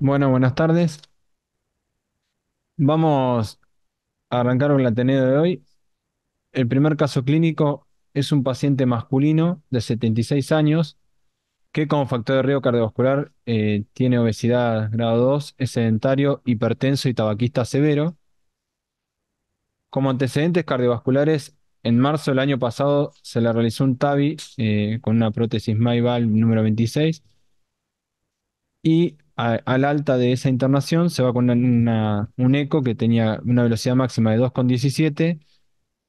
Bueno, buenas tardes. Vamos a arrancar con la de hoy. El primer caso clínico es un paciente masculino de 76 años que como factor de riesgo cardiovascular eh, tiene obesidad grado 2, es sedentario, hipertenso y tabaquista severo. Como antecedentes cardiovasculares, en marzo del año pasado se le realizó un TAVI eh, con una prótesis Mayval número 26 y al alta de esa internación se va con un eco que tenía una velocidad máxima de 2,17,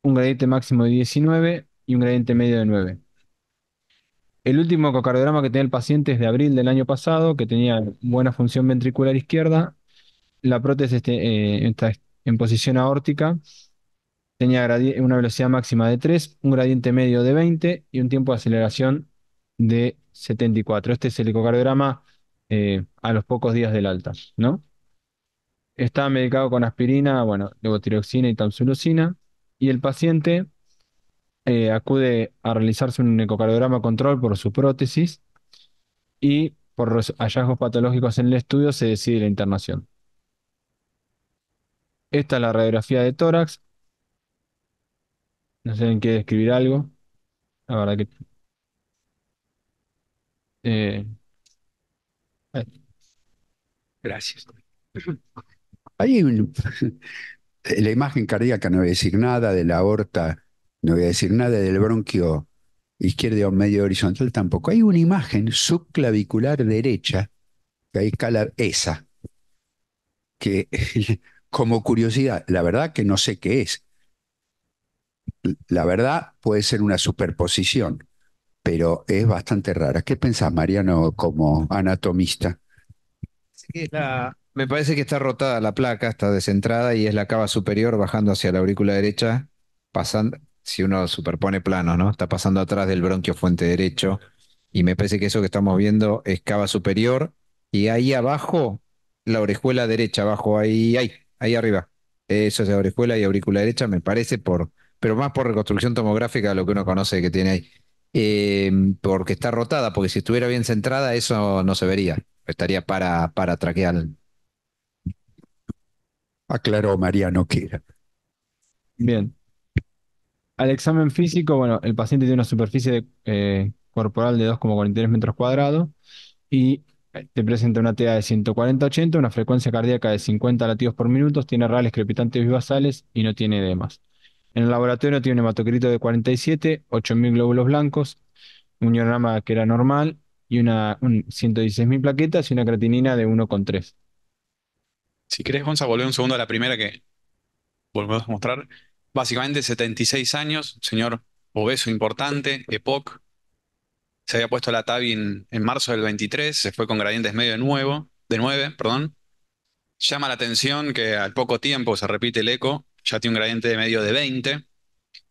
un gradiente máximo de 19 y un gradiente medio de 9. El último ecocardiograma que tenía el paciente es de abril del año pasado, que tenía buena función ventricular izquierda, la prótesis este, eh, está en posición aórtica, tenía una velocidad máxima de 3, un gradiente medio de 20 y un tiempo de aceleración de 74. Este es el ecocardiograma eh, a los pocos días del alta, ¿no? está medicado con aspirina, bueno, levotiroxina y tamsulosina, y el paciente eh, acude a realizarse un ecocardiograma control por su prótesis y por los hallazgos patológicos en el estudio se decide la internación. Esta es la radiografía de tórax. No sé en qué describir algo. La verdad que... eh, Gracias. Hay la imagen cardíaca, no voy a decir nada de la aorta, no voy a decir nada del bronquio izquierdo o medio horizontal tampoco. Hay una imagen subclavicular derecha, que hay escala esa, que como curiosidad, la verdad que no sé qué es. La verdad puede ser una superposición pero es bastante rara. ¿Qué pensás, Mariano, como anatomista? me parece que está rotada la placa, está descentrada y es la cava superior bajando hacia la aurícula derecha, pasando, si uno superpone planos, ¿no? Está pasando atrás del bronquio fuente derecho. Y me parece que eso que estamos viendo es cava superior. Y ahí abajo, la orejuela derecha, abajo, ahí, ahí, ahí arriba. Eso es la orejuela y aurícula derecha, me parece, por, pero más por reconstrucción tomográfica de lo que uno conoce que tiene ahí. Eh, porque está rotada, porque si estuviera bien centrada eso no se vería, estaría para, para traquear. Aclaró Mariano Kira. Bien. Al examen físico, bueno, el paciente tiene una superficie eh, corporal de 2,43 metros cuadrados y eh, te presenta una TA de 140-80, una frecuencia cardíaca de 50 latidos por minuto, tiene rales crepitantes bivasales y no tiene edemas. En el laboratorio tiene un hematocrito de 47, 8.000 glóbulos blancos, un ionograma que era normal y una 116.000 plaquetas y una creatinina de 1,3. Si querés, Gonza, volvemos un segundo a la primera que volvemos a mostrar. Básicamente, 76 años, señor obeso importante, EPOC. Se había puesto la TAVI en, marzo del 23, se fue con gradientes medio de, nuevo, de 9. Perdón. Llama la atención que al poco tiempo se repite el eco ya tiene un gradiente de medio de 20,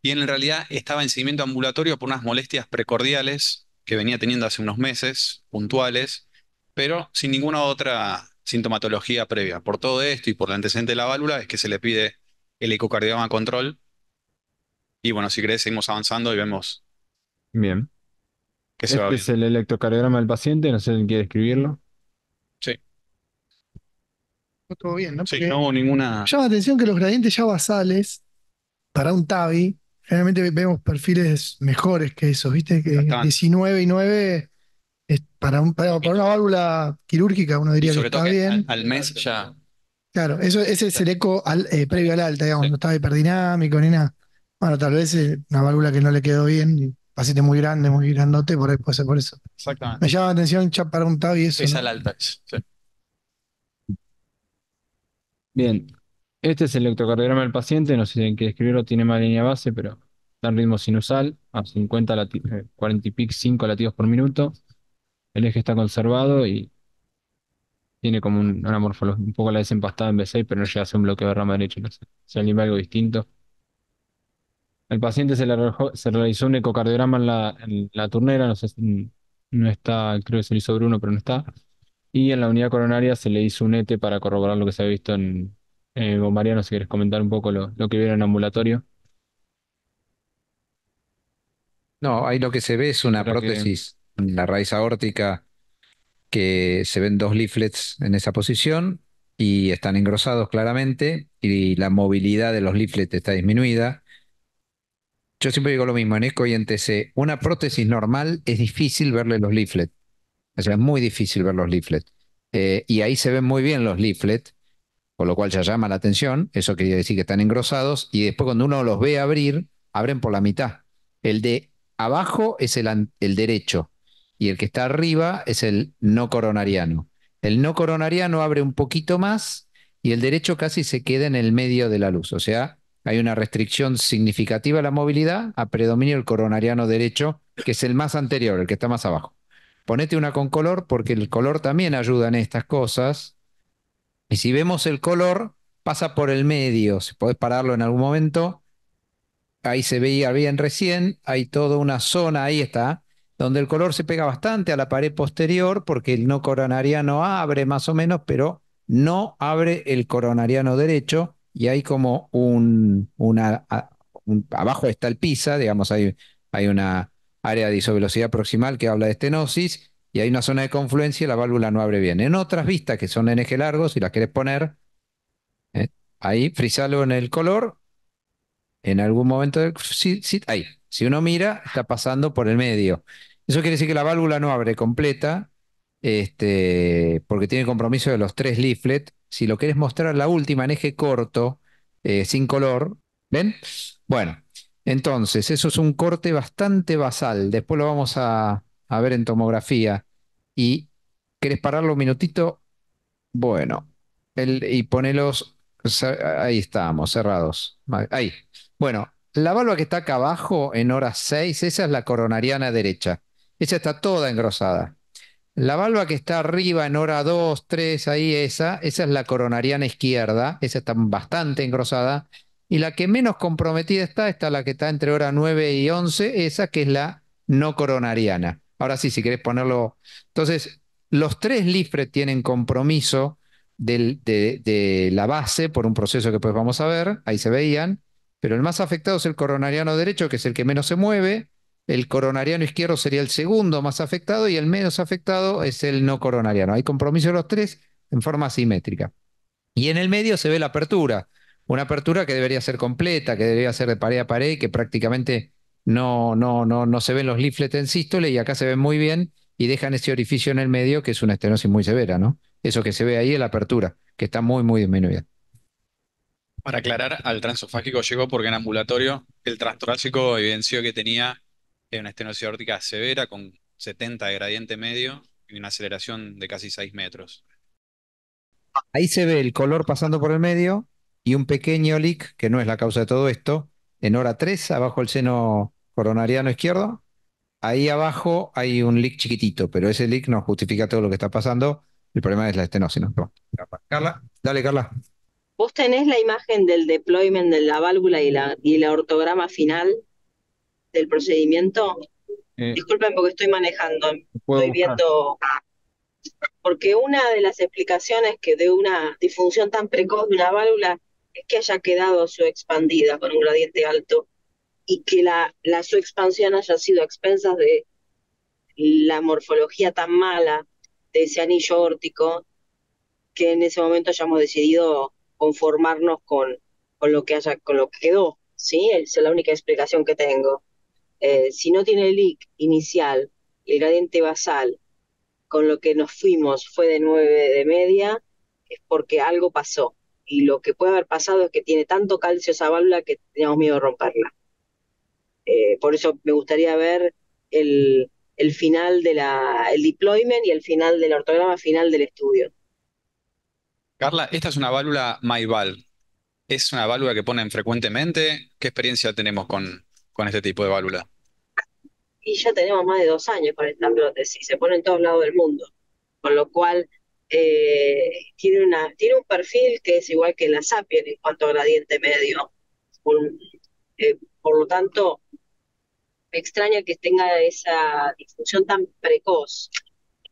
y en realidad estaba en seguimiento ambulatorio por unas molestias precordiales que venía teniendo hace unos meses, puntuales, pero sin ninguna otra sintomatología previa. Por todo esto y por la antecedente de la válvula es que se le pide el ecocardiograma control. Y bueno, si querés, seguimos avanzando y vemos. Bien. Que se este es el electrocardiograma del paciente, no sé quién quiere escribirlo todo bien, ¿no? sí, no hubo ninguna. Llama la atención que los gradientes ya basales para un Tabi, generalmente vemos perfiles mejores que esos, ¿viste? Que 19 y 9 es para, una válvula quirúrgica uno diría que está bien. Al, mes ya. Claro, eso, ese es el eco eh, previo al alta, digamos, no estaba hiperdinámico ni nada. Bueno, tal vez eh, una válvula que no le quedó bien, paciente muy grande, muy grandote, por ahí puede ser por eso. Exactamente. Me llama la atención ya para un tabi eso. Es al alta, sí. Bien, este es el electrocardiograma del paciente, no sé si qué que escribirlo, tiene más línea base, pero está en ritmo sinusal, a 50 40 eh, y pico, 5 latidos por minuto. El eje está conservado y tiene como una morfología, un poco la desempastada en B6, pero no llega a ser un bloqueo de rama derecha, no sé, se algo distinto. El paciente se, realizó un ecocardiograma en la, en turnera, no sé, si- no está, creo que se le hizo Bruno, pero no está. Y en la unidad coronaria se le hizo un ETE para corroborar lo que se ha visto en. Eh, Mariano, si quieres comentar un poco lo, que vieron en ambulatorio. No, ahí lo que se ve es una prótesis en la raíz aórtica que se ven dos leaflets en esa posición y están engrosados claramente y la movilidad de los leaflets está disminuida. Yo siempre digo lo mismo en ECO y en TC, una prótesis normal es difícil verle los leaflets. O sea, es muy difícil ver los leaflets. Eh, y ahí se ven muy bien los leaflets, con lo cual ya llama la atención. Eso quiere decir que están engrosados. Y después, cuando uno los ve abrir, abren por la mitad. El de abajo es el, el derecho. Y el que está arriba es el no coronariano. El no coronariano abre un poquito más y el derecho casi se queda en el medio de la luz. O sea, hay una restricción significativa a la movilidad a predominio del coronariano derecho, que es el más anterior, el que está más abajo ponete una con color porque el color también ayuda en estas cosas. Y si vemos el color, pasa por el medio, si podés pararlo en algún momento, ahí se veía bien recién, hay toda una zona, ahí está, donde el color se pega bastante a la pared posterior porque el no coronariano abre más o menos, pero no abre el coronariano derecho y hay como un, una, abajo está el pisa, digamos, hay una, área de isovelocidad proximal que habla de estenosis, y hay una zona de confluencia la válvula no abre bien. En otras vistas que son en eje largo, si las querés poner, eh, ahí frisalo en el color, en algún momento, si, ahí, si uno mira, está pasando por el medio. Eso quiere decir que la válvula no abre completa, este, porque tiene compromiso de los tres leaflets. Si lo querés mostrar la última en eje corto, eh, sin color, ¿ven? Bueno, entonces, eso es un corte bastante basal. Después lo vamos a, ver en tomografía. ¿Y querés pararlo un minutito? Bueno, y ponelos. Ahí estamos, cerrados. Ahí. Bueno, la válvula que está acá abajo en hora 6, esa es la coronariana derecha. Esa está toda engrosada. La valva que está arriba en hora 2, 3, ahí esa, esa es la coronariana izquierda, esa está bastante engrosada. Y la que menos comprometida está, está la que está entre hora 9 y 11, esa que es la no coronariana. Ahora sí, si querés ponerlo. Entonces, los tres LIFRE tienen compromiso de, la base por un proceso que pues vamos a ver, ahí se veían, pero el más afectado es el coronariano derecho, que es el que menos se mueve, el coronariano izquierdo sería el segundo más afectado y el menos afectado es el no coronariano. Hay compromiso de los tres en forma simétrica. Y en el medio se ve la apertura una apertura que debería ser completa, que debería ser de pared a pared y que prácticamente no, no, no, no se ven los leaflets en sístole y acá se ven muy bien y dejan ese orificio en el medio que es una estenosis muy severa, ¿no? Eso que se ve ahí es la apertura, que está muy, muy disminuida. Para aclarar, al transofágico llegó porque en ambulatorio el transtorácico evidenció que tenía eh, una estenosis aórtica severa con 70 de gradiente medio y una aceleración de casi 6 metros. Ahí se ve el color pasando por el medio, y un pequeño leak, que no es la causa de todo esto, en hora 3, abajo del seno coronariano izquierdo. Ahí abajo hay un leak chiquitito, pero ese leak no justifica todo lo que está pasando. El problema es la estenosis, Carla, dale, Carla. Vos tenés la imagen del deployment de la válvula y la, y ortograma final del procedimiento. Eh. Disculpen porque estoy manejando, estoy viendo. Porque una de las explicaciones que de una disfunción tan precoz de una válvula es que haya quedado su expandida con un gradiente alto y que la, la su expansión haya sido a expensas de la morfología tan mala de ese anillo órtico que en ese momento hayamos decidido conformarnos con, con lo que haya, con lo que quedó, ¿sí? Esa es la única explicación que tengo. Eh, si no tiene el leak inicial, el gradiente basal, con lo que nos fuimos fue de 9 de media, es porque algo pasó y lo que puede haber pasado es que tiene tanto calcio esa válvula que teníamos miedo de romperla. Eh, por eso me gustaría ver el, el final del el deployment y el final del ortograma final del estudio. Carla, esta es una válvula MyVal. ¿Es una válvula que ponen frecuentemente? ¿Qué experiencia tenemos con, con este tipo de válvula? Y ya tenemos más de dos años con esta prótesis, se pone en todos lados del mundo. Con lo cual, eh, tiene, una, tiene un perfil que es igual que la Sapien en cuanto a gradiente medio. Por, eh, lo tanto, me extraña que tenga esa difusión tan precoz.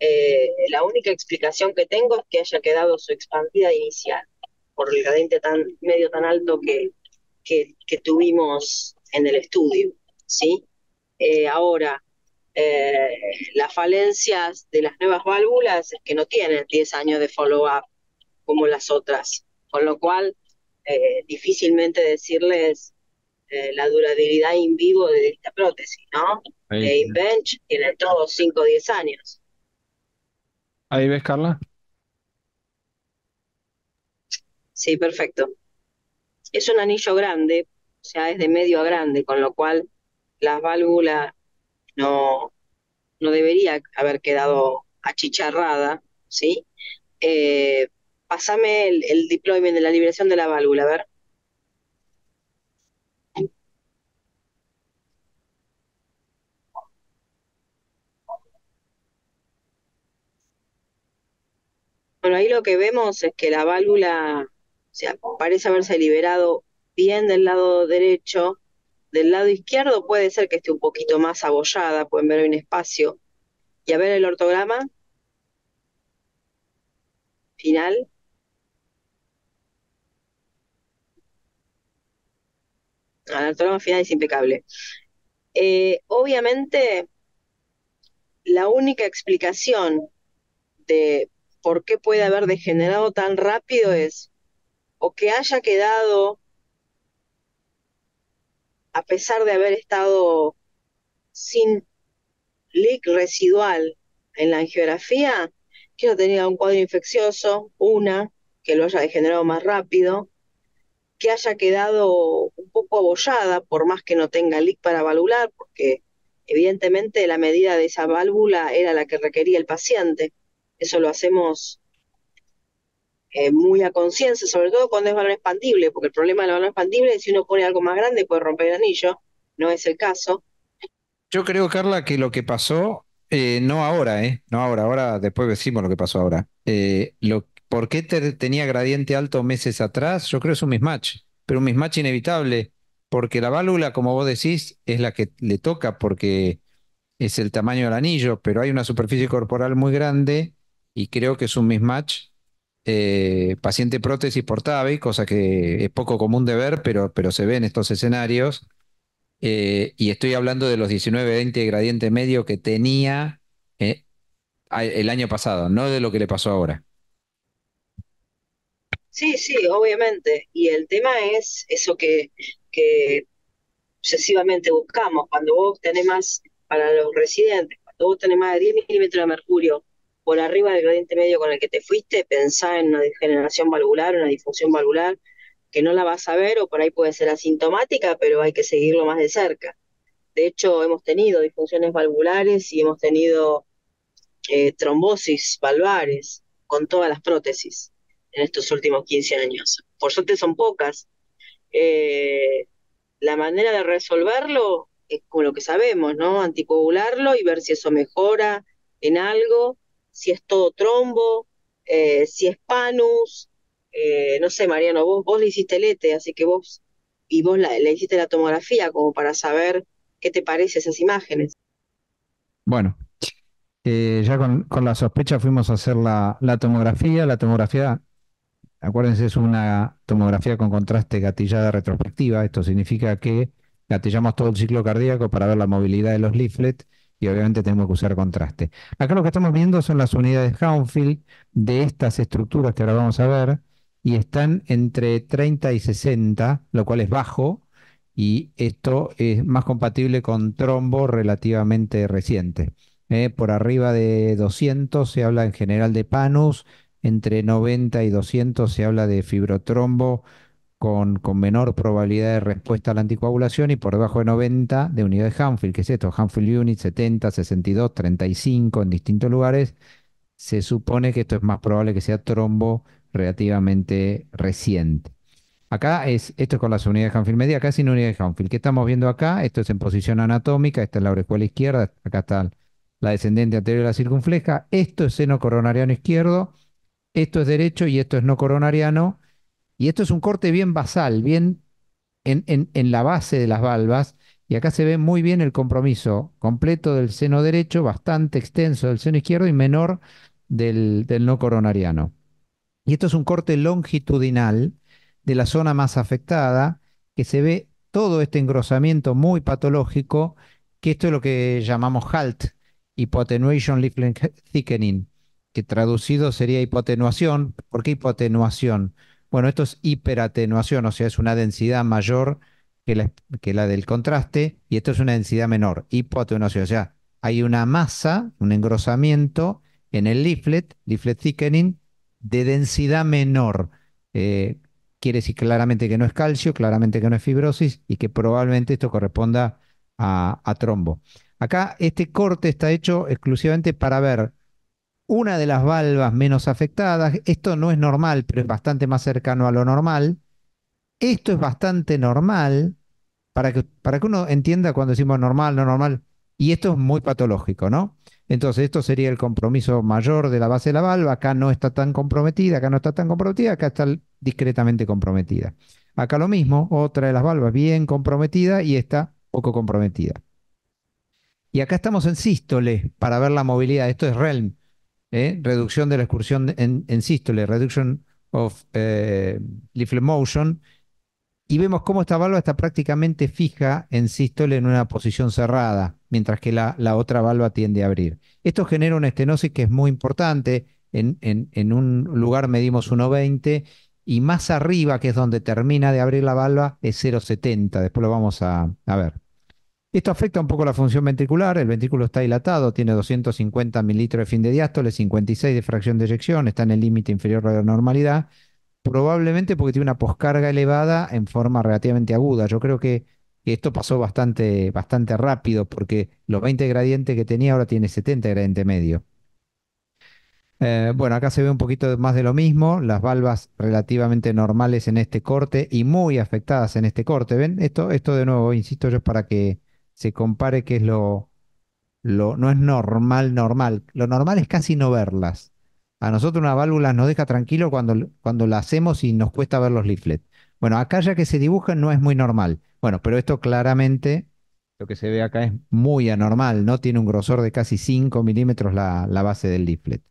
Eh, la única explicación que tengo es que haya quedado su expandida inicial por el gradiente tan, medio tan alto que, que, que tuvimos en el estudio. ¿sí? ahora, eh, las falencias de las nuevas válvulas es que no tienen 10 años de follow-up como las otras, con lo cual eh, difícilmente decirles eh, la durabilidad in vivo de esta prótesis, ¿no? tiene todos 5 o 10 años. ¿Ahí ves, Carla? Sí, perfecto. Es un anillo grande, o sea, es de medio a grande, con lo cual las válvulas no, debería haber quedado achicharrada, ¿sí? Eh, pasame el, el deployment de la liberación de la válvula, a ver. Bueno, ahí lo que vemos es que la válvula sea, parece haberse liberado bien del lado derecho, del lado izquierdo puede ser que esté un poquito más abollada, pueden ver un espacio. Y a ver el ortograma. Final. Ah, el ortograma final es impecable. Eh, obviamente, la única explicación de por qué puede haber degenerado tan rápido es o que haya quedado a pesar de haber estado sin leak residual en la angiografía, que no tenía un cuadro infeccioso, una, que lo haya degenerado más rápido, que haya quedado un poco abollada, por más que no tenga leak para valvular, porque evidentemente la medida de esa válvula era la que requería el paciente. Eso lo hacemos eh, muy a conciencia, sobre todo cuando es valor expandible, porque el problema del valor expandible es si uno pone algo más grande puede romper el anillo, no es el caso. Yo creo, Carla, que lo que pasó, eh, no ahora, eh, no ahora, ahora después decimos lo que pasó ahora. lo, ¿Por qué tenía gradiente alto meses atrás? Yo creo que es un mismatch, pero un mismatch inevitable, porque la válvula, como vos decís, es la que le toca porque es el tamaño del anillo, pero hay una superficie corporal muy grande y creo que es un mismatch eh, paciente prótesis portable, cosa que es poco común de ver, pero, pero se ve en estos escenarios. Eh, y estoy hablando de los 19-20 de gradiente medio que tenía eh, el año pasado, no de lo que le pasó ahora. Sí, sí, obviamente. Y el tema es eso que, que buscamos. Cuando vos tenés más para los residentes, cuando vos tenés más de 10 milímetros de mercurio por arriba del gradiente medio con el que te fuiste, pensá en una degeneración valvular, una disfunción valvular, que no la vas a ver o por ahí puede ser asintomática, pero hay que seguirlo más de cerca. De hecho, hemos tenido disfunciones valvulares y hemos tenido eh, trombosis valvares con todas las prótesis en estos últimos 15 años. Por suerte son pocas. Eh, la manera de resolverlo es como lo que sabemos, ¿no? Anticoagularlo y ver si eso mejora en algo si es todo trombo, eh, si es panus, eh, no sé, Mariano, vos, vos le hiciste lete, e, así que vos, y vos le hiciste la tomografía como para saber qué te parece esas imágenes. Bueno, eh, ya con, la sospecha fuimos a hacer la, la tomografía, la tomografía Acuérdense, es una tomografía con contraste gatillada retrospectiva. Esto significa que gatillamos todo el ciclo cardíaco para ver la movilidad de los leaflets y obviamente tenemos que usar contraste. Acá lo que estamos viendo son las unidades haunfield de estas estructuras que ahora vamos a ver y están entre 30 y 60, lo cual es bajo y esto es más compatible con trombo relativamente reciente. Eh, por arriba de 200 se habla en general de panus, entre 90 y 200 se habla de fibrotrombo con, menor probabilidad de respuesta a la anticoagulación y por debajo de 90 de unidad de Hanfield, que es esto, Hanfield Unit 70, 62, 35 en distintos lugares, se supone que esto es más probable que sea trombo relativamente reciente. Acá es, esto es con las unidades de Hanfield media, acá sin unidad de Hanfield. ¿Qué estamos viendo acá? Esto es en posición anatómica, esta es la orejuela izquierda, acá está la descendente anterior de la circunfleja, esto es seno coronariano izquierdo, esto es derecho y esto es no coronariano, y esto es un corte bien basal, bien en, la base de las valvas. Y acá se ve muy bien el compromiso completo del seno derecho, bastante extenso del seno izquierdo y menor del, no coronariano. Y esto es un corte longitudinal de la zona más afectada, que se ve todo este engrosamiento muy patológico, que esto es lo que llamamos HALT, Hypotenuation Thickening, que traducido sería hipotenuación. ¿Por qué hipotenuación? Bueno, esto es hiperatenuación, o sea, es una densidad mayor que la, del contraste y esto es una densidad menor, hipoatenuación, o sea, hay una masa, un engrosamiento en el leaflet, leaflet thickening, de densidad menor. Eh, quiere decir claramente que no es calcio, claramente que no es fibrosis y que probablemente esto corresponda a trombo. Acá este corte está hecho exclusivamente para ver una de las valvas menos afectadas. Esto no es normal, pero es bastante más cercano a lo normal. Esto es bastante normal, para que, para que uno entienda cuando decimos normal, no normal, y esto es muy patológico, ¿no? Entonces, esto sería el compromiso mayor de la base de la valva. Acá no está tan comprometida, acá no está tan comprometida, acá está discretamente comprometida. Acá lo mismo, otra de las valvas bien comprometida y esta poco comprometida. Y acá estamos en sístole para ver la movilidad. Esto es RELM. ¿eh? reducción de la excursión en, sístole, reduction of eh, leaflet motion, y vemos cómo esta válvula está prácticamente fija en sístole en una posición cerrada, mientras que la, otra válvula tiende a abrir. Esto genera una estenosis que es muy importante. En, en, un lugar medimos 1,20 y más arriba, que es donde termina de abrir la válvula, es 0,70. Después lo vamos a, a ver. Esto afecta un poco la función ventricular, el ventrículo está dilatado, tiene 250 mililitros de fin de diástole, 56 de fracción de eyección, está en el límite inferior a la normalidad, probablemente porque tiene una poscarga elevada en forma relativamente aguda. Yo creo que esto pasó bastante, bastante rápido porque los 20 gradientes que tenía ahora tiene 70 gradiente medio. Eh, bueno, acá se ve un poquito más de lo mismo, las valvas relativamente normales en este corte y muy afectadas en este corte. ¿Ven? Esto, esto de nuevo, insisto yo, es para que se compare que es lo, lo, no es normal, normal. Lo normal es casi no verlas. A nosotros una válvula nos deja tranquilo cuando, cuando la hacemos y nos cuesta ver los leaflets. Bueno, acá ya que se dibujan no es muy normal. Bueno, pero esto claramente, lo que se ve acá es muy anormal, ¿no? Tiene un grosor de casi 5 milímetros la, la base del leaflet.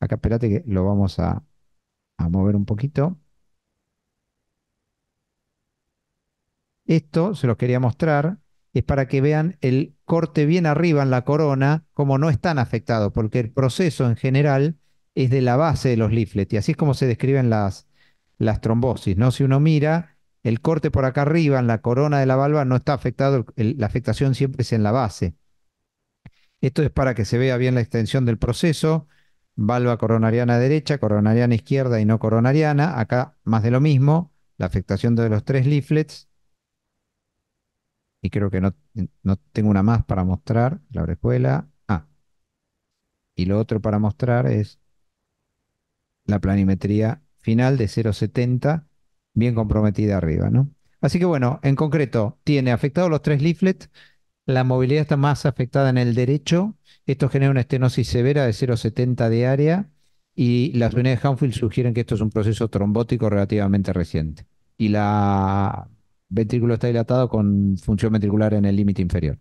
Acá espérate que lo vamos a, a mover un poquito. Esto se los quería mostrar es para que vean el corte bien arriba en la corona, como no están afectados, porque el proceso en general es de la base de los leaflets, y así es como se describen las, trombosis, ¿no? Si uno mira, el corte por acá arriba en la corona de la valva no está afectado, la afectación siempre es en la base. Esto es para que se vea bien la extensión del proceso, valva coronariana derecha, coronariana izquierda y no coronariana, acá más de lo mismo, la afectación de los tres leaflets, y creo que no, tengo una más para mostrar, la escuela Ah, y lo otro para mostrar es la planimetría final de 0,70, bien comprometida arriba, ¿no? Así que bueno, en concreto, tiene afectados los tres leaflets, la movilidad está más afectada en el derecho, esto genera una estenosis severa de 0,70 de área y las unidades de Hanfield sugieren que esto es un proceso trombótico relativamente reciente. Y la ventrículo está dilatado con función ventricular en el límite inferior.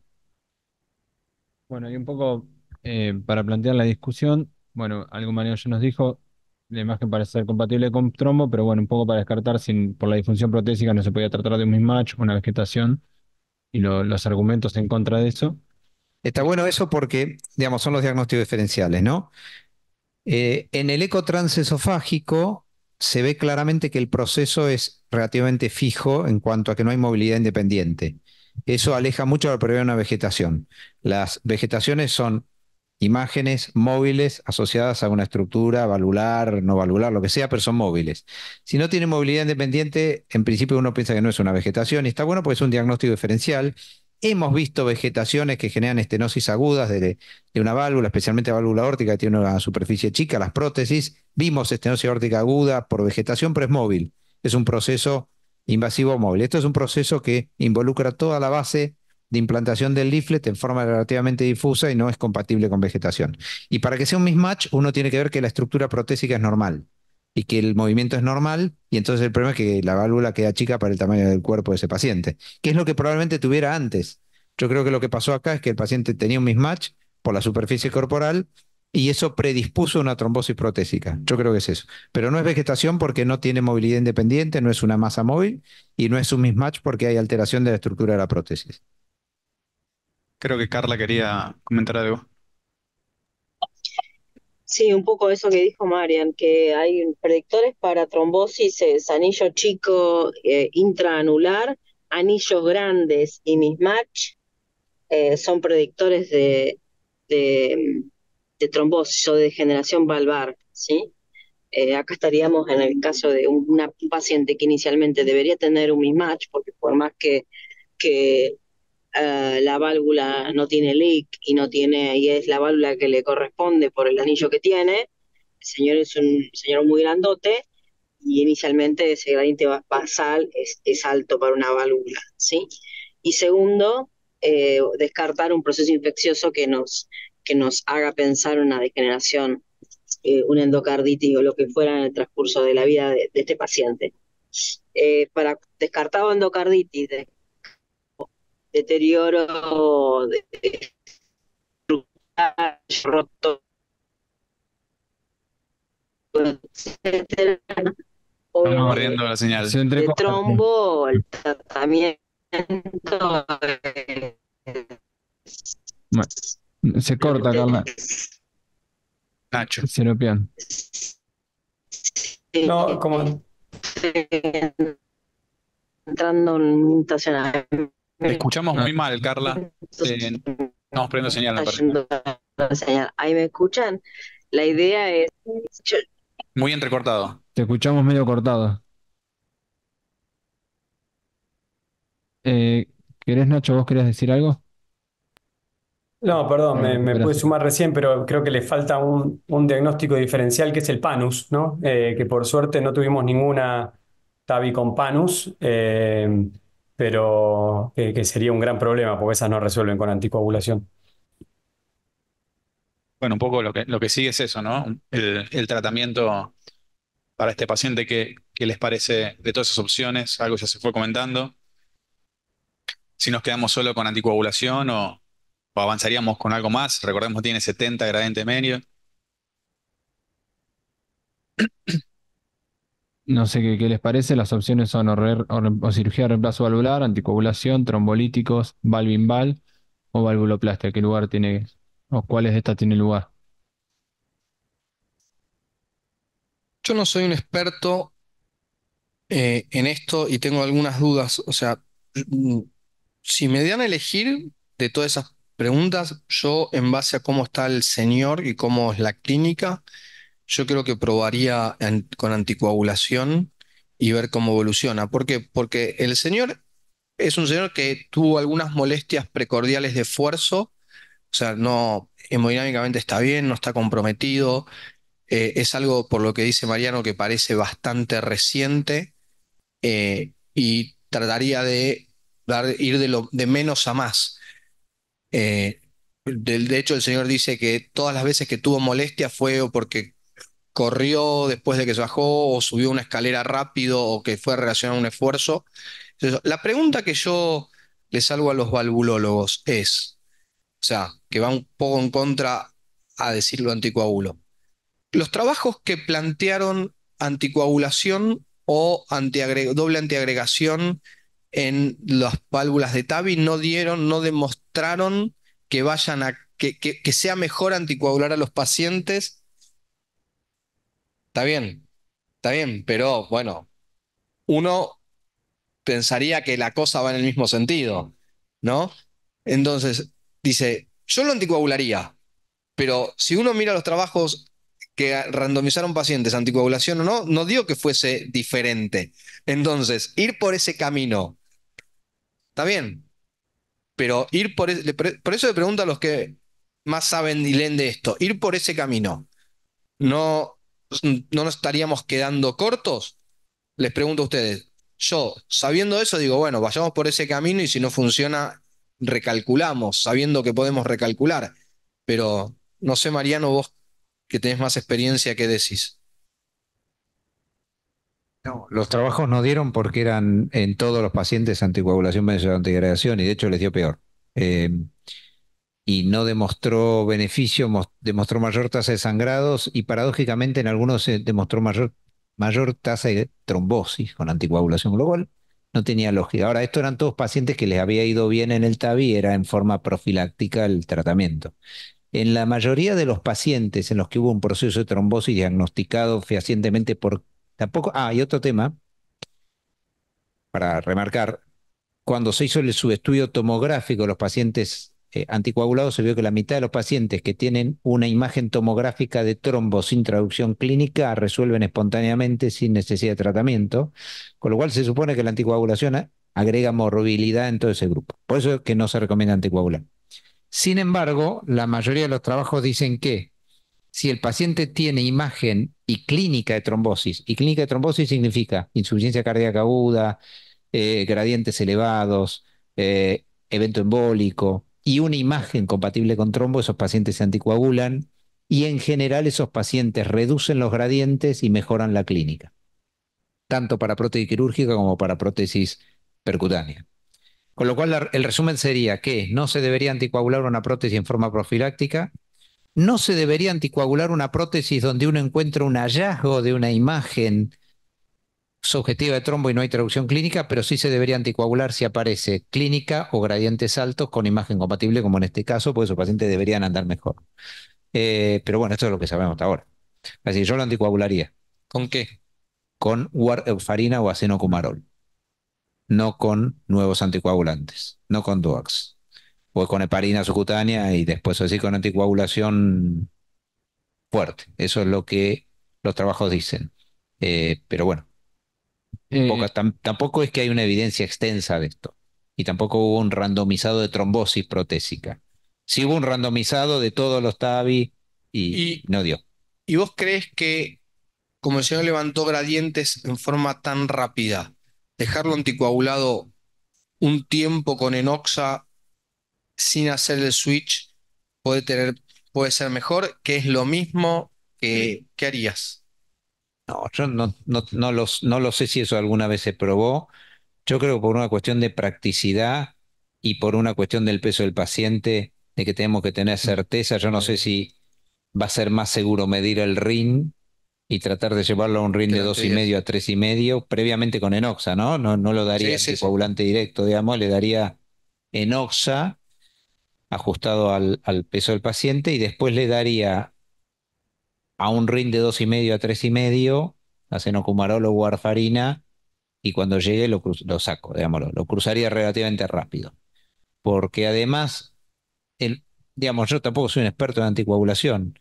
Bueno, y un poco eh, para plantear la discusión, bueno, algo manera ya nos dijo, la imagen parece ser compatible con trombo, pero bueno, un poco para descartar si por la disfunción protésica no se podía tratar de un mismatch, una vegetación y los argumentos en contra de eso. Está bueno eso porque, digamos, son los diagnósticos diferenciales, ¿no? Eh, en el ecotransesofágico se ve claramente que el proceso es relativamente fijo en cuanto a que no hay movilidad independiente. Eso aleja mucho al problema de una vegetación. Las vegetaciones son imágenes móviles asociadas a una estructura valular, no valular, lo que sea, pero son móviles. Si no tiene movilidad independiente, en principio uno piensa que no es una vegetación y está bueno porque es un diagnóstico diferencial Hemos visto vegetaciones que generan estenosis agudas de, una válvula, especialmente válvula órtica que tiene una superficie chica, las prótesis. Vimos estenosis órtica aguda por vegetación, pero es móvil. Es un proceso invasivo móvil. Esto es un proceso que involucra toda la base de implantación del leaflet en forma relativamente difusa y no es compatible con vegetación. Y para que sea un mismatch, uno tiene que ver que la estructura protésica es normal y que el movimiento es normal, y entonces el problema es que la válvula queda chica para el tamaño del cuerpo de ese paciente, que es lo que probablemente tuviera antes. Yo creo que lo que pasó acá es que el paciente tenía un mismatch por la superficie corporal y eso predispuso una trombosis protésica. Yo creo que es eso. Pero no es vegetación porque no tiene movilidad independiente, no es una masa móvil y no es un mismatch porque hay alteración de la estructura de la prótesis. Creo que Carla quería comentar algo. Sí, un poco eso que dijo Marian, que hay predictores para trombosis, es anillo chico eh, intraanular, anillos grandes y mismatch, eh, son predictores de, trombosis o de degeneración valvar, ¿sí? Eh, acá estaríamos en el caso de una, paciente que inicialmente debería tener un mismatch, porque por más que, que eh, la válvula no tiene leak y no tiene y es la válvula que le corresponde por el anillo que tiene. El señor es un señor muy grandote y inicialmente ese gradiente basal es, alto para una válvula, ¿sí? Y segundo, eh, descartar un proceso infeccioso que nos, que nos haga pensar una degeneración, un eh, una endocarditis o lo que fuera en el transcurso de la vida de, este paciente. para para descartar endocarditis, deterioro de, roto, etcétera. estamos abriendo la señal. De trombo, el tratamiento. se corta, Carla. Nacho. Seropian. No, como. Entrando en un estacionamiento te escuchamos muy mal, Carla. No, eh, estamos señal, me Ahí me escuchan. La idea es. Muy entrecortado. Te escuchamos medio cortado. Eh, ¿Querés, Nacho? ¿Vos querés decir algo? No, perdón, me, pude sumar recién, pero creo que le falta un, diagnóstico diferencial que es el PANUS, ¿no? Eh, que por suerte no tuvimos ninguna TABI con PANUS. Eh, pero que, sería un gran problema porque esas no resuelven con anticoagulación. Bueno, un poco lo que, lo que sigue es eso, ¿no? El, tratamiento para este paciente, que, les parece de todas esas opciones? Algo ya se fue comentando. Si nos quedamos solo con anticoagulación o, avanzaríamos con algo más, recordemos que tiene 70 gradiente medio. No sé qué, les parece. Las opciones son o, cirugía de reemplazo valvular, anticoagulación, trombolíticos, valvinval o valvuloplastia. ¿Qué lugar tiene o cuáles de estas tiene lugar? Yo no soy un experto eh, en esto y tengo algunas dudas. O sea, mm, si me dieran a elegir de todas esas preguntas, yo en base a cómo está el señor y cómo es la clínica, yo creo que probaría con anticoagulación y ver cómo evoluciona. ¿Por qué? Porque el señor es un señor que tuvo algunas molestias precordiales de esfuerzo, o sea, no hemodinámicamente está bien, no está comprometido. Eh, es algo, por lo que dice Mariano, que parece bastante reciente eh, y trataría de ir de, menos a más. Eh, de, de, hecho, el señor dice que todas las veces que tuvo molestia fue porque corrió después de que se bajó o subió una escalera rápido o que fue relacionado a un esfuerzo. la pregunta que yo le salgo a los valvulólogos es, o sea, que va un poco en contra a decirlo anticoagulo. Los trabajos que plantearon anticoagulación o doble antiagregación en las válvulas de TAVI no dieron, no demostraron que vayan a que sea mejor anticoagular a los pacientes está bien, está bien, pero bueno, uno pensaría que la cosa va en el mismo sentido, ¿no? Entonces, dice, yo lo anticoagularía, pero si uno mira los trabajos que randomizaron pacientes, anticoagulación o no, no digo que fuese diferente. Entonces, ir por ese camino, está bien, pero ir por, ese, por eso le pregunto a los que más saben y leen de esto, ir por ese camino, no no nos estaríamos quedando cortos? Les pregunto a ustedes. Yo, sabiendo eso, digo, bueno, vayamos por ese camino y si no funciona, recalculamos, sabiendo que podemos recalcular. Pero no sé, Mariano, vos que tenés más experiencia, ¿qué decís? No, los trabajos no dieron porque eran en todos los pacientes anticoagulación, antigradación y de hecho les dio peor. Eh, y no demostró beneficio, demostró mayor tasa de sangrados y paradójicamente en algunos se demostró mayor, mayor tasa de trombosis con anticoagulación global. No tenía lógica. Ahora, estos eran todos pacientes que les había ido bien en el TAVI, era en forma profiláctica el tratamiento. En la mayoría de los pacientes en los que hubo un proceso de trombosis diagnosticado fehacientemente por tampoco. Ah, y otro tema, para remarcar, cuando se hizo el subestudio tomográfico los pacientes eh, anticoagulado se vio que la mitad de los pacientes que tienen una imagen tomográfica de trombo sin traducción clínica resuelven espontáneamente sin necesidad de tratamiento, con lo cual se supone que la anticoagulación agrega morbilidad en todo ese grupo. Por eso es que no se recomienda anticoagular. Sin embargo, la mayoría de los trabajos dicen que si el paciente tiene imagen y clínica de trombosis, y clínica de trombosis significa insuficiencia cardíaca aguda, eh, gradientes elevados, eh, evento embólico, y una imagen compatible con trombo, esos pacientes se anticoagulan y en general esos pacientes reducen los gradientes y mejoran la clínica, tanto para prótesis quirúrgica como para prótesis percutánea. Con lo cual el resumen sería que no se debería anticoagular una prótesis en forma profiláctica, no se debería anticoagular una prótesis donde uno encuentra un hallazgo de una imagen subjetiva de trombo y no hay traducción clínica, pero sí se debería anticoagular si aparece clínica o gradientes altos con imagen compatible, como en este caso, porque sus pacientes deberían andar mejor. Eh, pero bueno, esto es lo que sabemos hasta ahora. Así que yo lo anticoagularía. ¿Con qué? Con warfarina o acenocumarol. No con nuevos anticoagulantes, no con doax. O con heparina subcutánea y después así con anticoagulación fuerte. Eso es lo que los trabajos dicen. Eh, pero bueno, eh, tampoco es que hay una evidencia extensa de esto. Y tampoco hubo un randomizado de trombosis protésica. Sí hubo un randomizado de todos los tabi y, no dio. ¿Y vos crees que, como el señor levantó gradientes en forma tan rápida, dejarlo anticoagulado un tiempo con enoxa sin hacer el switch puede, tener, puede ser mejor, que es lo mismo que, mm. ¿qué harías? No, yo no, los, no lo sé si eso alguna vez se probó. Yo creo que por una cuestión de practicidad y por una cuestión del peso del paciente, de que tenemos que tener certeza, yo no sé si va a ser más seguro medir el RIN y tratar de llevarlo a un RIN de dos y medio a tres y medio, previamente con enoxa, ¿no? No, no lo daría sí, coagulante directo, digamos, le daría enoxa ajustado al, al, peso del paciente y después le daría a un ring de dos y medio a tres y medio, hacen Senocumarolo o Warfarina, y cuando llegue lo, saco, digámoslo, lo cruzaría relativamente rápido. Porque además, el, digamos, yo tampoco soy un experto en anticoagulación,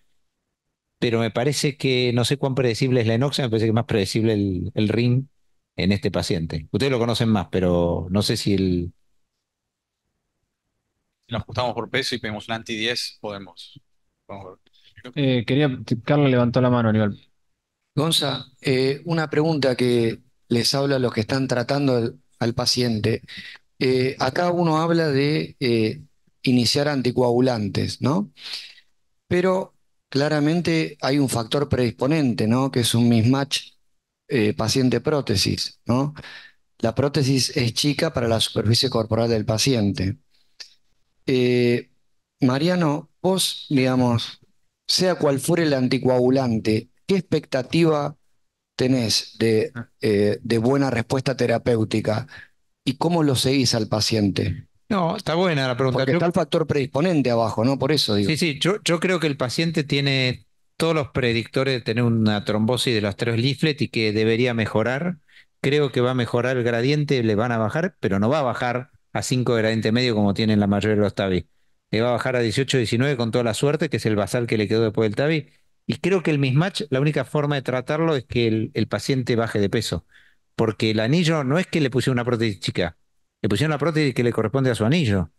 pero me parece que no sé cuán predecible es la enoxia, me parece que es más predecible el, el ring en este paciente. Ustedes lo conocen más, pero no sé si el... Si nos ajustamos por peso y pedimos un anti-10, podemos eh, quería, Carla levantó la mano, Aníbal. Gonza, eh, una pregunta que les habla a los que están tratando al, paciente. Eh, acá uno habla de eh, iniciar anticoagulantes, ¿no? Pero claramente hay un factor predisponente, ¿no? Que es un mismatch paciente-prótesis, ¿no? La prótesis es chica para la superficie corporal del paciente. Mariano, vos, digamos, sea cual fuere el anticoagulante, ¿qué expectativa tenés eh, de, buena respuesta terapéutica y cómo lo seguís al paciente? No, está buena la pregunta. Porque está el factor predisponente abajo, ¿no? Por eso digo. Sí, sí, yo, creo que el paciente tiene todos los predictores de tener una trombosis de los tres leaflets y que debería mejorar. Creo que va a mejorar el gradiente, le van a bajar, pero no va a bajar a 5 gradiente medio como tienen la mayoría de los TAVI le va a bajar a 18-19 con toda la suerte, que es el basal que le quedó después del tabi Y creo que el mismatch, la única forma de tratarlo es que el, paciente baje de peso. Porque el anillo no es que le pusieron una prótesis chica, le pusieron la prótesis que le corresponde a su anillo.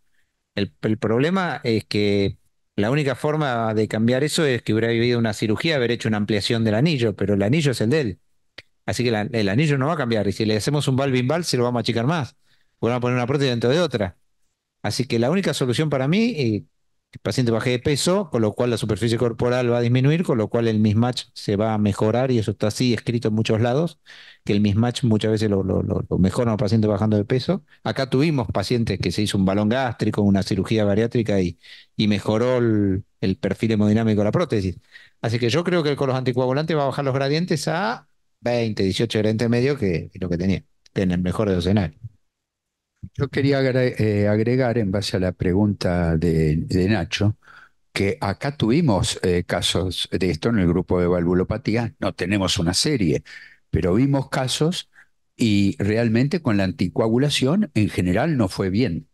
El, problema es que la única forma de cambiar eso es que hubiera vivido una cirugía, haber hecho una ampliación del anillo, pero el anillo es el de él. Así que el anillo no va a cambiar. Y si le hacemos un balbimbal se lo vamos a achicar más. Vamos a poner una prótesis dentro de otra. Así que la única solución para mí, eh, que el paciente baje de peso, con lo cual la superficie corporal va a disminuir, con lo cual el mismatch se va a mejorar, y eso está así escrito en muchos lados, que el mismatch muchas veces lo, mejoran los pacientes bajando de peso. Acá tuvimos pacientes que se hizo un balón gástrico, una cirugía bariátrica y, y mejoró el, perfil hemodinámico de la prótesis. Así que yo creo que con los anticoagulantes va a bajar los gradientes a 20, 18 y medio, que es lo que tenía, en el mejor de los escenarios. Yo quería eh, agregar, en base a la pregunta de, Nacho, que acá tuvimos eh, casos de esto en el grupo de valvulopatía, no tenemos una serie, pero vimos casos y realmente con la anticoagulación en general no fue bien.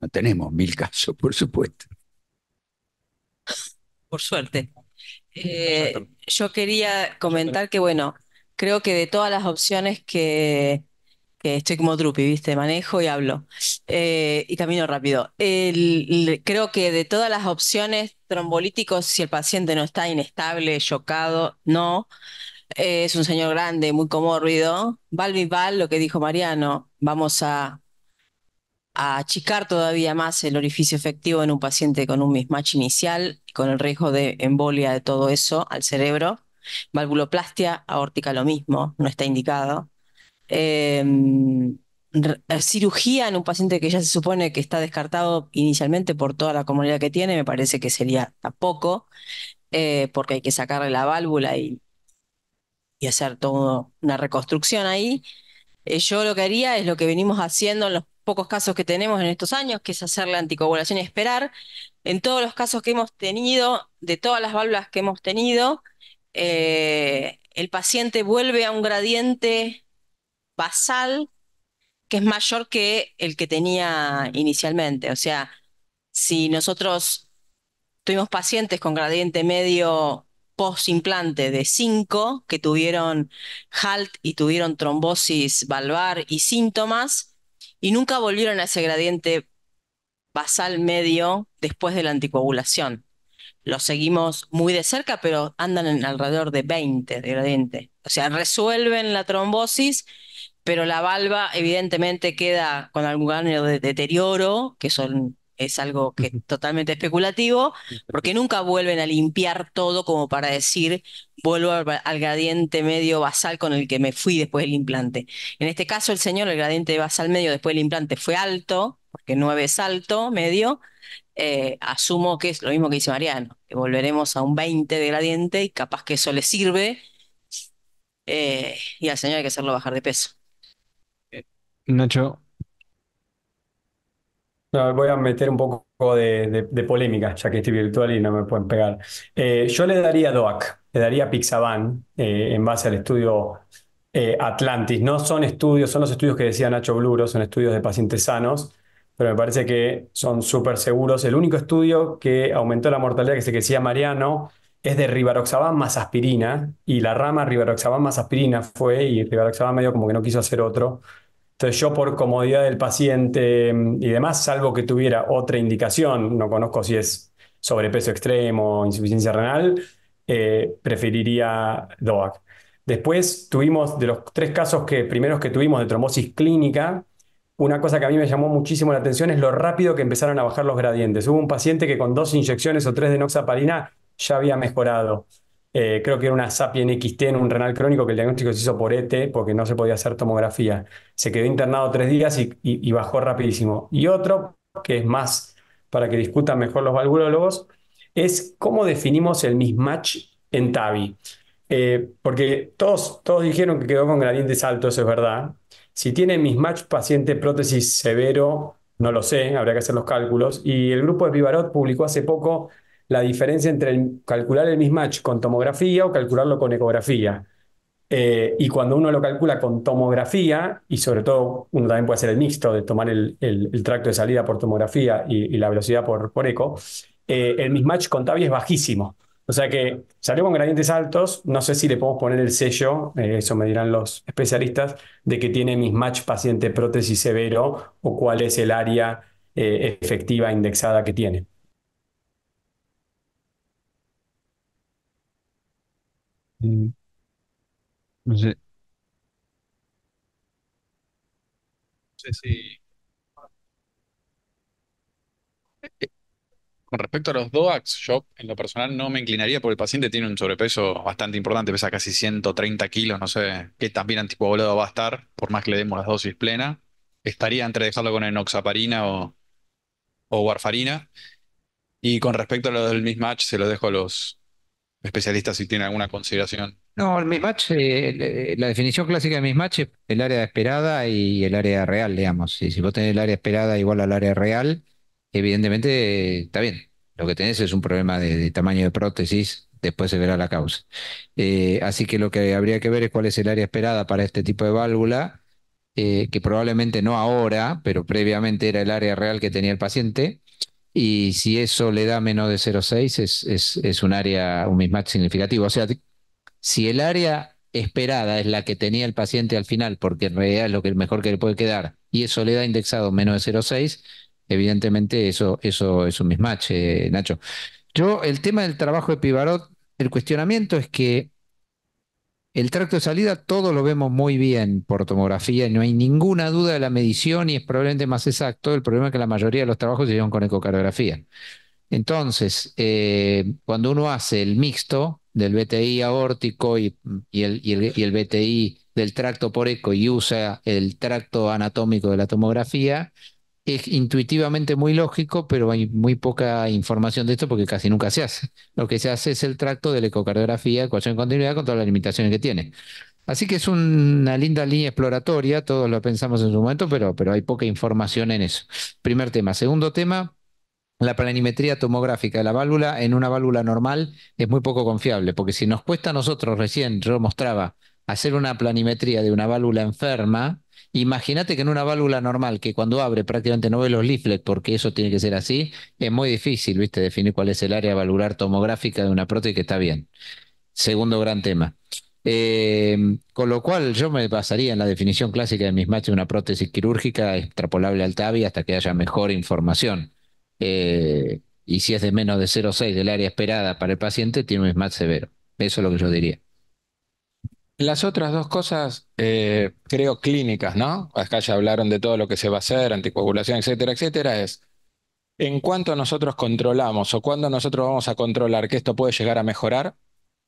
No tenemos mil casos, por supuesto. Por suerte. Eh, yo quería comentar que, bueno, creo que de todas las opciones que, que estoy como Drupi, ¿viste? Manejo y hablo. Eh, y camino rápido. creo que de todas las opciones trombolíticos, si el paciente no está inestable, chocado, no. Eh, es un señor grande, muy comórbido. Valvival, lo que dijo Mariano, vamos a, a, achicar todavía más el orificio efectivo en un paciente con un mismatch inicial, con el riesgo de embolia de todo eso al cerebro. Valvuloplastia aórtica lo mismo, no está indicado. Em, eh, cirugía en un paciente que ya se supone que está descartado inicialmente por toda la comunidad que tiene, me parece que sería tampoco, eh, porque hay que sacarle la válvula y, y hacer toda una reconstrucción ahí. Eh, yo lo que haría es lo que venimos haciendo en los pocos casos que tenemos en estos años, que es hacer la anticoagulación y esperar. En todos los casos que hemos tenido, de todas las válvulas que hemos tenido, el paciente vuelve a un gradiente basal que es mayor que el que tenía inicialmente. O sea, si nosotros tuvimos pacientes con gradiente medio postimplante de 5 que tuvieron HALT y tuvieron trombosis valvar y síntomas y nunca volvieron a ese gradiente basal medio después de la anticoagulación. Los seguimos muy de cerca, pero andan en alrededor de 20 de gradiente. O sea, resuelven la trombosis pero la valva evidentemente queda con algún grado de deterioro, que son, es algo que es totalmente especulativo, porque nunca vuelven a limpiar todo como para decir, vuelvo al, gradiente medio basal con el que me fui después del implante. En este caso, el señor, el gradiente basal medio después del implante fue alto, porque 9 es alto, medio. Eh, asumo que es lo mismo que dice Mariano, que volveremos a un 20 de gradiente y capaz que eso le sirve. Eh, y al señor hay que hacerlo bajar de peso. Nacho, voy a meter un poco de, polémica, ya que estoy virtual y no me pueden pegar. Eh, yo le daría DOAC, le daría Pixaban eh, en base al estudio eh, Atlantis. No son estudios, son los estudios que decía Nacho Bluro, son estudios de pacientes sanos, pero me parece que son súper seguros. El único estudio que aumentó la mortalidad, que se decía Mariano, es de Rivaroxaban más aspirina, y la rama Rivaroxaban más aspirina fue, y Rivaroxaban medio como que no quiso hacer otro. Entonces yo por comodidad del paciente mm, y demás, salvo que tuviera otra indicación, no conozco si es sobrepeso extremo o insuficiencia renal, eh, preferiría DOAC. Después tuvimos, de los tres casos que, primeros que tuvimos de trombosis clínica, una cosa que a mí me llamó muchísimo la atención es lo rápido que empezaron a bajar los gradientes. Hubo un paciente que con dos inyecciones o tres de noxapalina ya había mejorado. Eh, creo que era una Sapien XT en un renal crónico que el diagnóstico se hizo por ET porque no se podía hacer tomografía. Se quedó internado tres días y, bajó rapidísimo. Y otro, que es más para que discutan mejor los valvulólogos, es cómo definimos el mismatch en TAVI. Eh, porque todos, todos dijeron que quedó con gradientes altos, eso es verdad. Si tiene mismatch paciente prótesis severo, no lo sé, habría que hacer los cálculos. Y el grupo de Pivarot publicó hace poco la diferencia entre calcular el mismatch con tomografía o calcularlo con ecografía. Eh, y cuando uno lo calcula con tomografía, y sobre todo uno también puede hacer el mixto de tomar el, tracto de salida por tomografía y, la velocidad por, por eco, eh, el mismatch con es bajísimo. O sea que salió con gradientes altos, no sé si le podemos poner el sello, eh, eso me dirán los especialistas, de que tiene mismatch paciente prótesis severo o cuál es el área efectiva indexada que tiene. Mm, no sé, eh, Con respecto a los DOACs, yo en lo personal no me inclinaría porque el paciente tiene un sobrepeso bastante importante, pesa casi 130 kilos, no sé qué también anticoagulado va a estar, por más que le demos las dosis plena. Estaría entre dejarlo con enoxaparina o, o warfarina. Y con respecto a lo del mismatch, se lo dejo a los, especialista si tiene alguna consideración. No, el mismatch, eh, la definición clásica de mismatch es el área esperada y el área real, digamos. Y si vos tenés el área esperada igual al área real, evidentemente está bien. Lo que tenés es un problema de, tamaño de prótesis, después se verá la causa. Eh, así que lo que habría que ver es cuál es el área esperada para este tipo de válvula, eh, que probablemente no ahora, pero previamente era el área real que tenía el paciente y si eso le da menos de 0,6, es, es, un área, un mismatch significativo. O sea, si el área esperada es la que tenía el paciente al final, porque en realidad es lo que mejor que le puede quedar, y eso le da indexado menos de 0,6, evidentemente eso, eso es un mismatch, eh, Nacho. Yo, el tema del trabajo de Pivarot, el cuestionamiento es que el tracto de salida todo lo vemos muy bien por tomografía, no hay ninguna duda de la medición y es probablemente más exacto. El problema es que la mayoría de los trabajos se llevan con ecocardiografía. Entonces, eh, cuando uno hace el mixto del BTI aórtico y, el, y, el, BTI del tracto por eco y usa el tracto anatómico de la tomografía, es intuitivamente muy lógico, pero hay muy poca información de esto porque casi nunca se hace. Lo que se hace es el tracto de la ecocardiografía, ecuación de continuidad, con todas las limitaciones que tiene. Así que es una linda línea exploratoria, todos lo pensamos en su momento, pero, pero hay poca información en eso. Primer tema. Segundo tema, la planimetría tomográfica de la válvula en una válvula normal es muy poco confiable, porque si nos cuesta a nosotros recién, yo mostraba, hacer una planimetría de una válvula enferma, Imagínate que en una válvula normal, que cuando abre prácticamente no ve los leaflets, porque eso tiene que ser así, es muy difícil, ¿viste? Definir cuál es el área valvular tomográfica de una prótesis que está bien. Segundo gran tema. Eh, con lo cual yo me basaría en la definición clásica de mismatch de una prótesis quirúrgica extrapolable al TAVI hasta que haya mejor información. Eh, y si es de menos de 0,6 del área esperada para el paciente, tiene un mismatch severo. Eso es lo que yo diría. Las otras dos cosas, eh, creo, clínicas, ¿no? Acá ya hablaron de todo lo que se va a hacer, anticoagulación, etcétera, etcétera, es en cuanto nosotros controlamos o cuándo nosotros vamos a controlar que esto puede llegar a mejorar,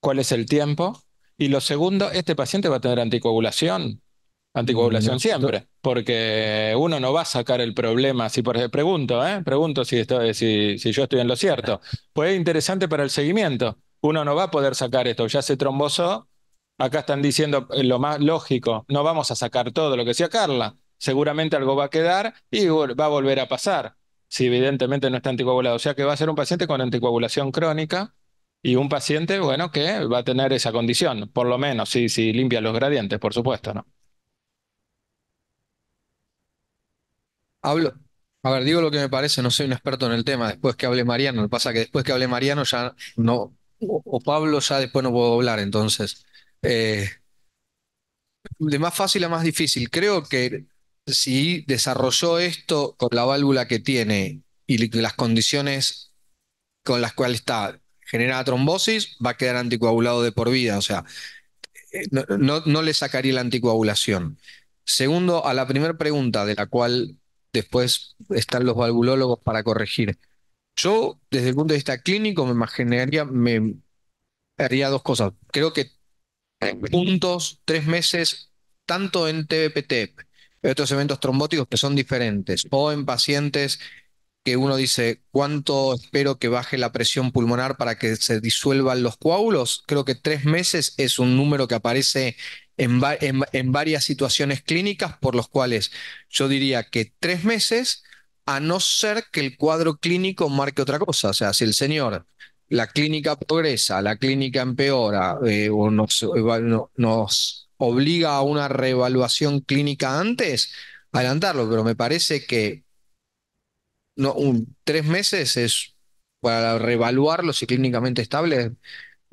cuál es el tiempo. Y lo segundo, este paciente va a tener anticoagulación, anticoagulación mm, siempre, porque uno no va a sacar el problema. Si por pregunto, ¿eh? pregunto si, estoy, eh, si, si, yo estoy en lo cierto. Pues es interesante para el seguimiento. Uno no va a poder sacar esto, ya se trombosó, Acá están diciendo eh, lo más lógico, no vamos a sacar todo lo que decía Carla, seguramente algo va a quedar y va a volver a pasar, si evidentemente no está anticoagulado. O sea que va a ser un paciente con anticoagulación crónica y un paciente, bueno, que va a tener esa condición, por lo menos, si, si limpia los gradientes, por supuesto, ¿no? Hablo, a ver, digo lo que me parece, no soy un experto en el tema, después que hable Mariano, lo que pasa que después que hable Mariano ya no, o Pablo ya después no puedo hablar, entonces. Eh, de más fácil a más difícil. Creo que si desarrolló esto con la válvula que tiene y las condiciones con las cuales está generada trombosis, va a quedar anticoagulado de por vida. O sea, eh, no, le sacaría la anticoagulación. Segundo, a la primera pregunta, de la cual después están los valvulólogos para corregir. Yo, desde el punto de vista clínico, me imaginaría, me haría dos cosas. Creo que puntos, tres meses, tanto en TBPT, otros eventos trombóticos que son diferentes, o en pacientes que uno dice, ¿cuánto espero que baje la presión pulmonar para que se disuelvan los coágulos? Creo que tres meses es un número que aparece en, en, en varias situaciones clínicas, por los cuales yo diría que tres meses, a no ser que el cuadro clínico marque otra cosa. O sea, si el señor la clínica progresa, la clínica empeora eh, o nos, obliga a una reevaluación clínica antes, adelantarlo, pero me parece que tres meses es para reevaluarlo si clínicamente estable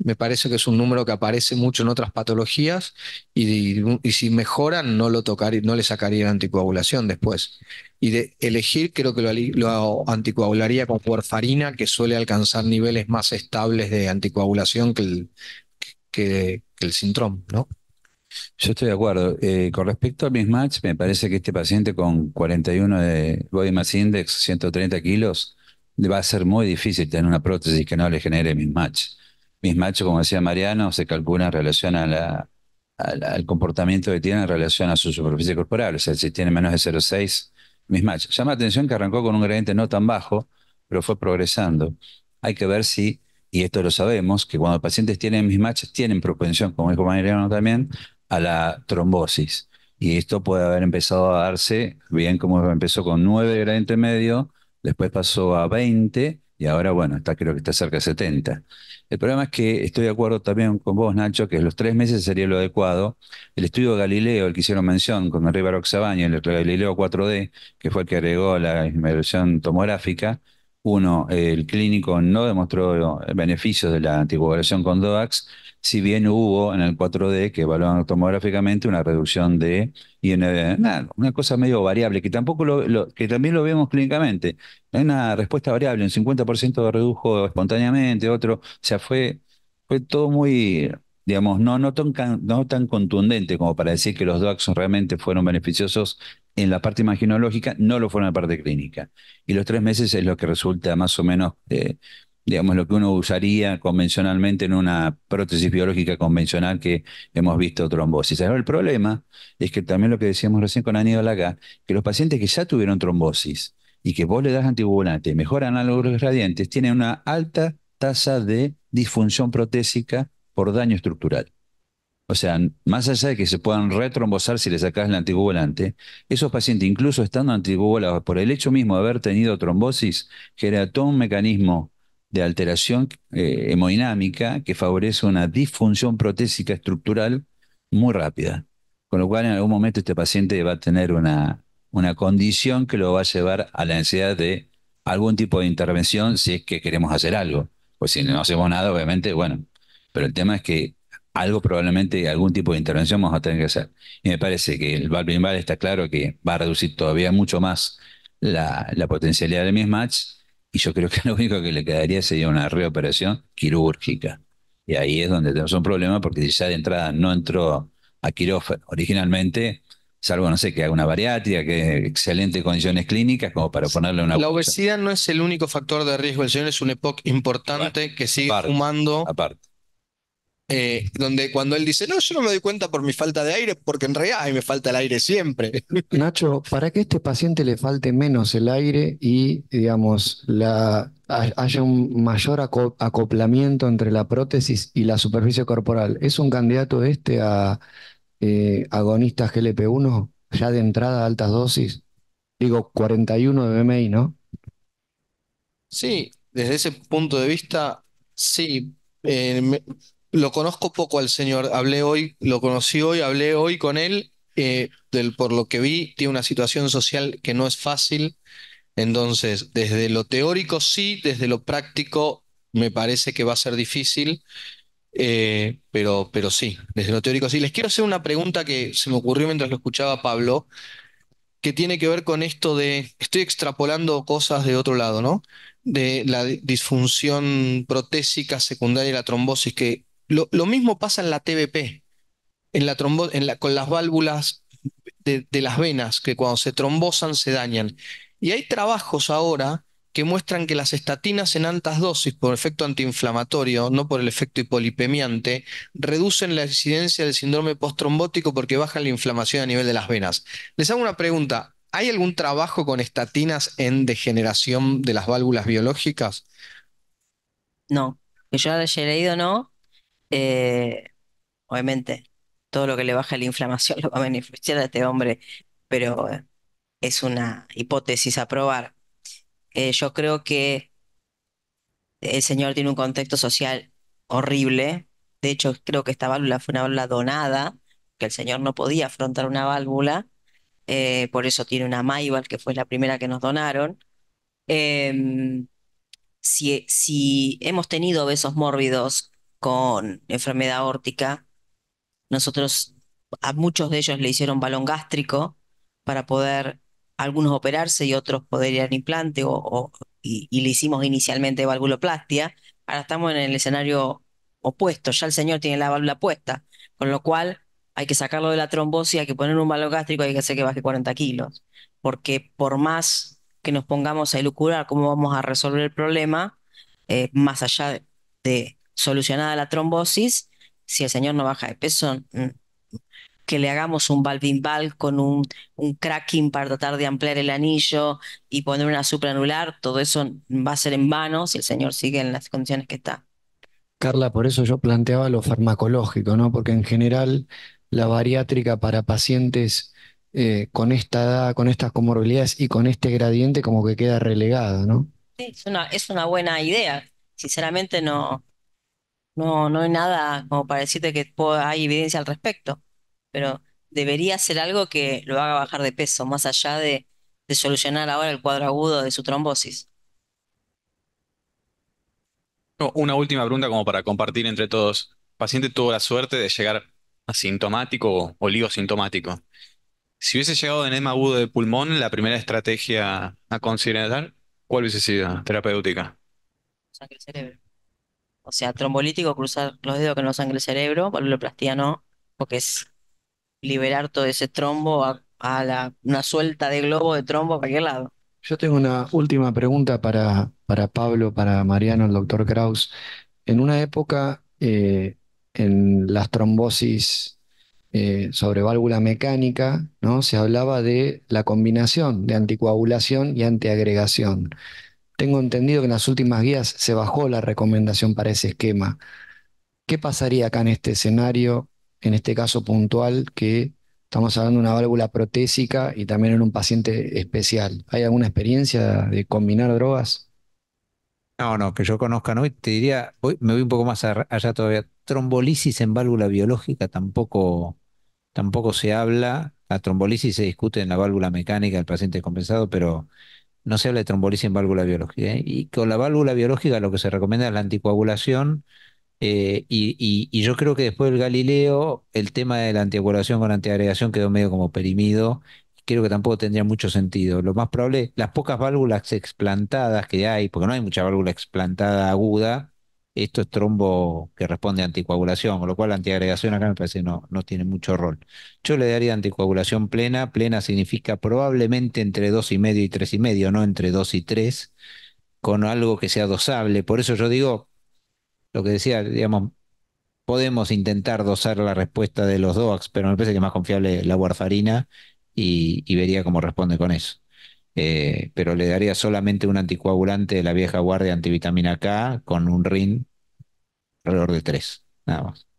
me parece que es un número que aparece mucho en otras patologías y, si mejoran no lo tocar, no le sacaría anticoagulación después. Y de elegir creo que lo, anticoagularía con warfarina que suele alcanzar niveles más estables de anticoagulación que el, que, el ¿no? Yo estoy de acuerdo. Eh, con respecto al mismatch, me parece que este paciente con 41 de body mass index, 130 kilos, va a ser muy difícil tener una prótesis que no le genere mismatch mis machos, como decía Mariano, se calcula en relación al, comportamiento que tiene en relación a su superficie corporal. O sea, si tiene menos de 0,6, mis machos. Llama atención que arrancó con un gradiente no tan bajo, pero fue progresando. Hay que ver si, y esto lo sabemos, que cuando pacientes tienen mis tienen propensión, como dijo Mariano también, a la trombosis. Y esto puede haber empezado a darse, bien como empezó con 9 gradiente medio, después pasó a 20 y ahora, bueno, está, creo que está cerca de 70. El problema es que estoy de acuerdo también con vos, Nacho, que los tres meses sería lo adecuado. El estudio Galileo, el que hicieron mención con Enrique Baroc el Galileo 4D, que fue el que agregó la inmersión tomográfica, uno, el clínico no demostró eh, beneficios de la anticoagulación con DOAX, si bien hubo en el 4D que evaluaron tomográficamente una reducción de IND. una cosa medio variable, que tampoco lo, que también lo vemos clínicamente. Hay una respuesta variable, un 50% redujo espontáneamente, otro, o sea, fue, fue todo muy, digamos, no, no, no tan contundente como para decir que los DOAX realmente fueron beneficiosos en la parte imaginológica, no lo fue en la parte clínica. Y los tres meses es lo que resulta más o menos, eh, digamos, lo que uno usaría convencionalmente en una prótesis biológica convencional que hemos visto trombosis. el problema es que también lo que decíamos recién con Aníbal acá, que los pacientes que ya tuvieron trombosis y que vos le das anticoagulante y mejoran los radiantes, tienen una alta tasa de disfunción protésica por daño estructural. O sea, más allá de que se puedan retrombosar si le sacas el anticoagulante, esos pacientes, incluso estando anticoagulados, por el hecho mismo de haber tenido trombosis, genera todo un mecanismo de alteración eh, hemodinámica que favorece una disfunción protésica estructural muy rápida. Con lo cual, en algún momento, este paciente va a tener una, una condición que lo va a llevar a la necesidad de algún tipo de intervención si es que queremos hacer algo. Pues si no hacemos nada, obviamente, bueno. Pero el tema es que algo probablemente, algún tipo de intervención vamos a tener que hacer. Y me parece que el bar está claro que va a reducir todavía mucho más la, la potencialidad del mismatch. Y yo creo que lo único que le quedaría sería una reoperación quirúrgica. Y ahí es donde tenemos un problema porque si ya de entrada no entró a quirófano originalmente, salvo, no sé, que haga una bariátrica, que excelentes condiciones clínicas como para ponerle una... La obesidad no es el único factor de riesgo, el señor es un EPOC importante que sigue fumando. Aparte eh, donde cuando él dice, no, yo no me doy cuenta por mi falta de aire, porque en realidad me falta el aire siempre. Nacho, para que a este paciente le falte menos el aire y, digamos, la, haya un mayor acoplamiento entre la prótesis y la superficie corporal, ¿es un candidato este a eh, agonistas GLP-1 ya de entrada a altas dosis? Digo, 41 de BMI, ¿no? Sí, desde ese punto de vista, sí. Eh, lo conozco poco al señor, hablé hoy, lo conocí hoy, hablé hoy con él, eh, por lo que vi, tiene una situación social que no es fácil, entonces desde lo teórico sí, desde lo práctico me parece que va a ser difícil, eh, pero, pero sí, desde lo teórico sí. Les quiero hacer una pregunta que se me ocurrió mientras lo escuchaba Pablo, que tiene que ver con esto de, estoy extrapolando cosas de otro lado, ¿no? De la disfunción protésica secundaria y la trombosis, que lo, mismo pasa en la TBP, en la con las válvulas de, las venas, que cuando se trombosan se dañan. Y hay trabajos ahora que muestran que las estatinas en altas dosis por efecto antiinflamatorio, no por el efecto hipolipemiante, reducen la incidencia del síndrome postrombótico porque bajan la inflamación a nivel de las venas. Les hago una pregunta. ¿Hay algún trabajo con estatinas en degeneración de las válvulas biológicas? No, que yo haya leído no, eh, obviamente, todo lo que le baja la inflamación lo va a beneficiar a este hombre, pero eh, es una hipótesis a probar. Eh, yo creo que el señor tiene un contexto social horrible. De hecho, creo que esta válvula fue una válvula donada, que el señor no podía afrontar una válvula. por eso tiene una mayval, que fue la primera que nos donaron. Em, si, si hemos tenido besos mórbidos con enfermedad órtica, Nosotros a muchos de ellos le hicieron balón gástrico para poder algunos operarse y otros poder ir al implante o, y, le hicimos inicialmente valvuloplastia. Ahora estamos en el escenario opuesto, ya el señor tiene la válvula puesta, con lo cual hay que sacarlo de la trombosis, hay que poner un balón gástrico, hay que hacer que baje 40 kilos, porque por más que nos pongamos a ilucurar cómo vamos a resolver el problema, eh, más allá de, solucionada la trombosis, si el señor no baja de peso, mm, que le hagamos un valvinval con un, un, cracking para tratar de ampliar el anillo y poner una supranular, todo eso va a ser en vano si el señor sigue en las condiciones que está. Carla, por eso yo planteaba lo farmacológico, ¿no? Porque en general la bariátrica para pacientes eh, con esta edad, con estas comorbilidades y con este gradiente como que queda relegada, ¿no? Sí, una, es una buena idea. Sinceramente no, no, no hay nada como para decirte que hay evidencia al respecto, pero debería ser algo que lo haga bajar de peso, más allá de, solucionar ahora el cuadro agudo de su trombosis. Una última pregunta como para compartir entre todos. El paciente tuvo la suerte de llegar asintomático o oligosintomático. Si hubiese llegado de enema agudo de pulmón, la primera estrategia a considerar, ¿cuál hubiese sido? Terapéutica. Sangre cerebro. O sea, trombolítico, cruzar los dedos que no sangre el cerebro, valvuloplastía no, porque es liberar todo ese trombo a, una suelta de globo de trombo a cualquier lado. Yo tengo una última pregunta para, para Pablo, para Mariano, el doctor Kraus. En una época, eh, en las trombosis eh, sobre válvula mecánica, ¿no? se hablaba de la combinación de anticoagulación y antiagregación. Tengo entendido que en las últimas guías se bajó la recomendación para ese esquema. ¿Qué pasaría acá en este escenario, en este caso puntual, que estamos hablando de una válvula protésica y también en un paciente especial? ¿Hay alguna experiencia de combinar drogas? No, no, que yo conozca, no, te diría, hoy me voy un poco más allá todavía. Trombolisis en válvula biológica tampoco, tampoco se habla. La trombolisis se discute en la válvula mecánica del paciente compensado, pero no se habla de trombolisis en válvula biológica. ¿eh? Y con la válvula biológica lo que se recomienda es la anticoagulación. Eh, y, yo creo que después del Galileo, el tema de la anticoagulación con antiagregación quedó medio como perimido. Creo que tampoco tendría mucho sentido. Lo más probable, las pocas válvulas explantadas que hay, porque no hay mucha válvula explantada aguda, esto es trombo que responde a anticoagulación, con lo cual la antiagregación acá me parece no, no tiene mucho rol. Yo le daría anticoagulación plena. Plena significa probablemente entre 2,5 y medio y 3,5, y medio, no entre 2 y 3, con algo que sea dosable. Por eso yo digo, lo que decía, digamos, podemos intentar dosar la respuesta de los DOACs, pero me parece que más confiable la warfarina y vería cómo responde con eso. Eh, pero le daría solamente un anticoagulante de la vieja guardia antivitamina K con un RIN alrededor de 3, nada más.